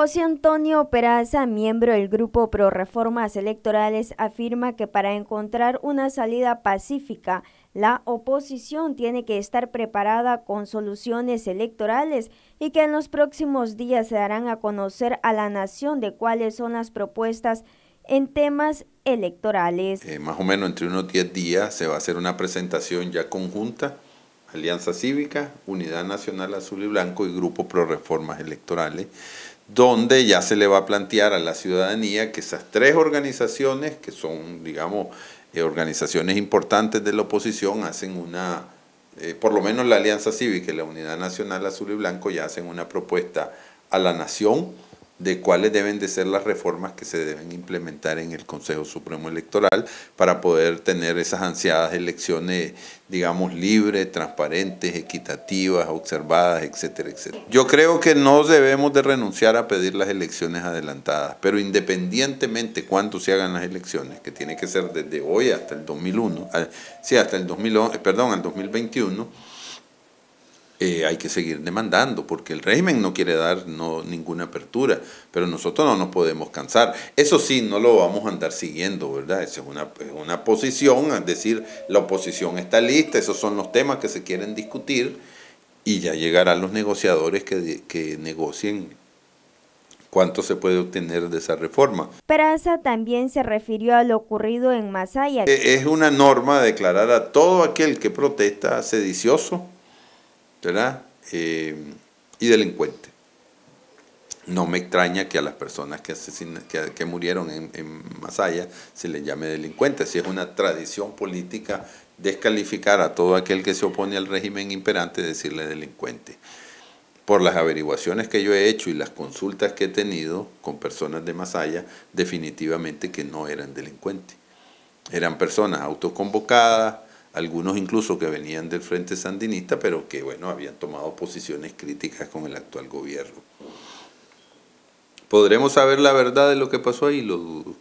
José Antonio Peraza, miembro del Grupo Pro Reformas Electorales, afirma que para encontrar una salida pacífica, la oposición tiene que estar preparada con soluciones electorales y que en los próximos días se darán a conocer a la nación de cuáles son las propuestas en temas electorales. Eh, más o menos entre unos 10 días se va a hacer una presentación ya conjunta Alianza Cívica, Unidad Nacional Azul y Blanco y Grupo Pro Reformas Electorales, donde ya se le va a plantear a la ciudadanía que esas tres organizaciones, que son, digamos, eh, organizaciones importantes de la oposición, hacen una, eh, por lo menos la Alianza Cívica y la Unidad Nacional Azul y Blanco ya hacen una propuesta a la nación de cuáles deben de ser las reformas que se deben implementar en el Consejo Supremo Electoral para poder tener esas ansiadas elecciones, digamos, libres, transparentes, equitativas, observadas, etcétera, etcétera. Yo creo que no debemos de renunciar a pedir las elecciones adelantadas, pero independientemente cuándo se hagan las elecciones, que tiene que ser desde hoy hasta el 2001, eh, sí, hasta el perdón, al 2021, eh, hay que seguir demandando, porque el régimen no quiere dar no, ninguna apertura, pero nosotros no nos podemos cansar. Eso sí, no lo vamos a andar siguiendo, ¿verdad? Esa es una, posición, es decir, la oposición está lista, esos son los temas que se quieren discutir, y ya llegarán los negociadores que, que negocien cuánto se puede obtener de esa reforma. Peraza también se refirió a lo ocurrido en Masaya. E, es una norma declarar a todo aquel que protesta sedicioso ¿verdad? Eh, y delincuente. No me extraña que a las personas que, que, murieron en, Masaya se les llame delincuente Si es una tradición política descalificar a todo aquel que se opone al régimen imperante, decirle delincuente. Por las averiguaciones que yo he hecho y las consultas que he tenido con personas de Masaya, definitivamente que no eran delincuentes. Eran personas autoconvocadas, algunos incluso que venían del Frente Sandinista, pero que bueno, habían tomado posiciones críticas con el actual gobierno. ¿Podremos saber la verdad de lo que pasó ahí? Lo dudo.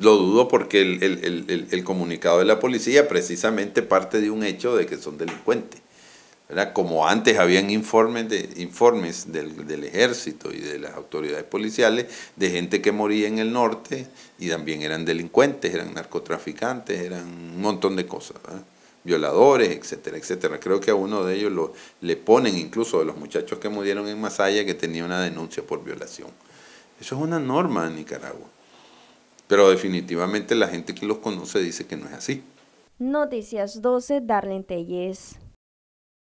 Lo dudo porque el, el comunicado de la policía precisamente parte de un hecho de que son delincuentes. Como antes habían informes, de, informes del, ejército y de las autoridades policiales de gente que moría en el norte y también eran delincuentes, eran narcotraficantes, eran un montón de cosas, violadores, etcétera, etcétera. Creo que a uno de ellos lo, le ponen incluso de los muchachos que murieron en Masaya que tenía una denuncia por violación. Eso es una norma en Nicaragua. Pero definitivamente la gente que los conoce dice que no es así. Noticias 12, Darlene Telles.